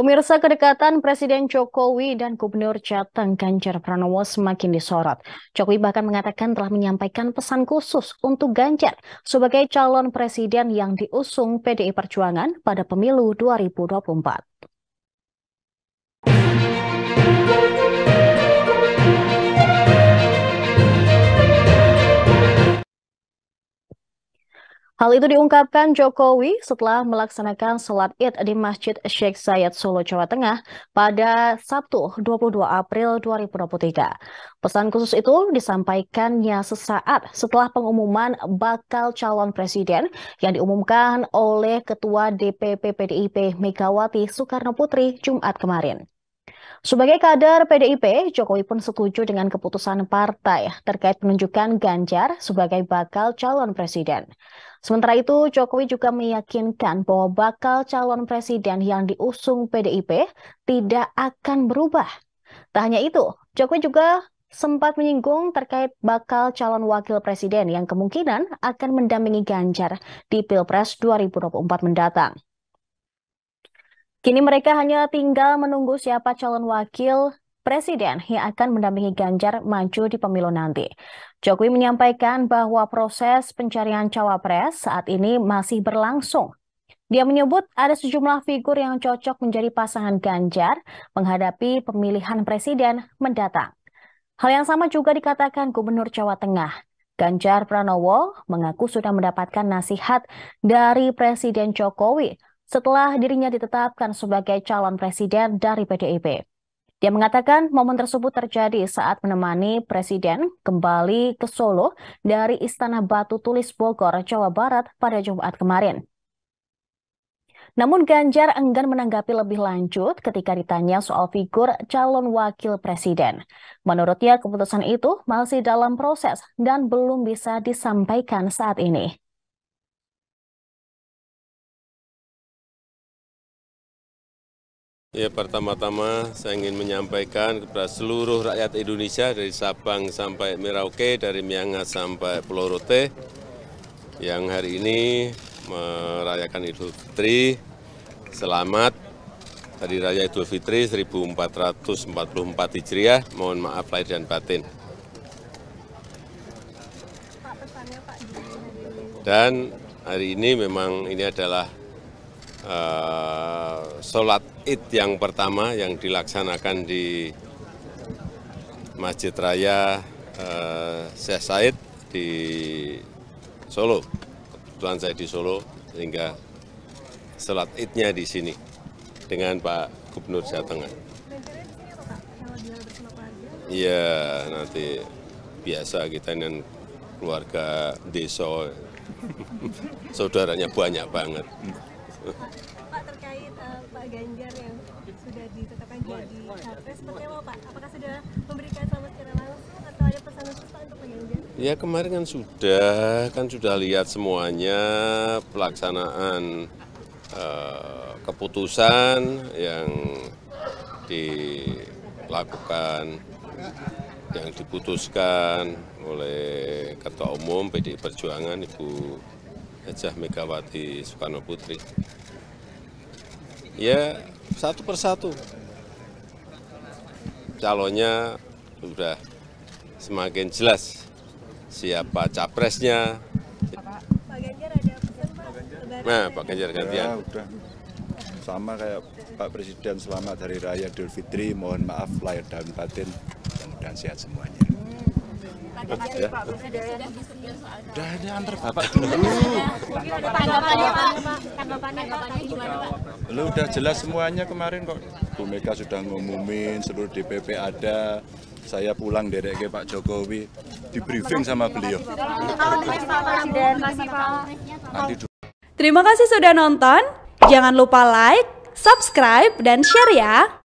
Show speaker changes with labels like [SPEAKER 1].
[SPEAKER 1] Pemirsa kedekatan Presiden Jokowi dan Gubernur Jateng Ganjar Pranowo semakin disorot. Jokowi bahkan mengatakan telah menyampaikan pesan khusus untuk Ganjar sebagai calon presiden yang diusung PDI Perjuangan pada pemilu 2024. Hal itu diungkapkan Jokowi setelah melaksanakan sholat id di Masjid Sheikh Zayed Solo, Jawa Tengah pada Sabtu 22 April 2023. Pesan khusus itu disampaikannya sesaat setelah pengumuman bakal calon presiden yang diumumkan oleh Ketua DPP PDIP Megawati Soekarno Putri Jumat kemarin. Sebagai kader PDIP, Jokowi pun setuju dengan keputusan partai terkait penunjukan Ganjar sebagai bakal calon presiden. Sementara itu, Jokowi juga meyakinkan bahwa bakal calon presiden yang diusung PDIP tidak akan berubah. Tak hanya itu, Jokowi juga sempat menyinggung terkait bakal calon wakil presiden yang kemungkinan akan mendampingi Ganjar di Pilpres 2024 mendatang. Kini mereka hanya tinggal menunggu siapa calon wakil presiden yang akan mendampingi Ganjar maju di pemilu nanti. Jokowi menyampaikan bahwa proses pencarian cawapres saat ini masih berlangsung. Dia menyebut ada sejumlah figur yang cocok menjadi pasangan Ganjar menghadapi pemilihan presiden mendatang. Hal yang sama juga dikatakan Gubernur Jawa Tengah Ganjar Pranowo mengaku sudah mendapatkan nasihat dari Presiden Jokowi setelah dirinya ditetapkan sebagai calon presiden dari PDIP. Dia mengatakan momen tersebut terjadi saat menemani Presiden kembali ke Solo dari Istana Batu Tulis Bogor, Jawa Barat pada Jumat kemarin. Namun Ganjar enggan menanggapi lebih lanjut ketika ditanya soal figur calon wakil presiden. Menurutnya keputusan itu masih dalam proses dan belum bisa disampaikan saat ini.
[SPEAKER 2] Ya pertama-tama saya ingin menyampaikan kepada seluruh rakyat Indonesia dari Sabang sampai Merauke, dari Miangas sampai Pulau Rote yang hari ini merayakan Idul Fitri. Selamat Hari Raya Idul Fitri 1444 Hijriah. Mohon maaf lahir dan batin. Dan hari ini memang ini adalah uh, sholat id yang pertama yang dilaksanakan di Masjid Raya eh, Syekh Said di Solo. Kebetulan saya di Solo, sehingga sholat idnya di sini dengan Pak Gubernur Jawa Tengah. Iya, nanti biasa kita dengan keluarga desa, saudaranya banyak banget.
[SPEAKER 1] Pak Ganjar yang sudah ditetapkan jadi capres seperti apa Pak? Apakah sudah
[SPEAKER 2] memberikan selamat secara langsung atau ada pesan khusus Pak untuk Pak Ganjar? Ya kemarin kan sudah, kan sudah lihat semuanya pelaksanaan uh, keputusan yang dilakukan yang diputuskan oleh Ketua Umum PDI Perjuangan Ibu Hajah Megawati Soekarno Putri ya satu persatu calonnya sudah semakin jelas siapa capresnya.
[SPEAKER 1] Pak Ganjar Nah Pak Ganjar gantian. Ya,
[SPEAKER 2] udah. Sama kayak Pak Presiden selamat Hari Raya Idul Fitri, mohon maaf lahir dan batin, mudah-mudahan sehat semuanya.
[SPEAKER 1] Hmm. Tadi ya. Pak Presiden
[SPEAKER 2] ini antar Bapak dulu. Lu udah jelas semuanya kemarin kok. Bu Mega sudah ngumumin, seluruh DPP ada. Saya pulang dari ke Pak Jokowi di briefing sama beliau.
[SPEAKER 1] Terima kasih sudah nonton. Jangan lupa like, subscribe, dan share ya.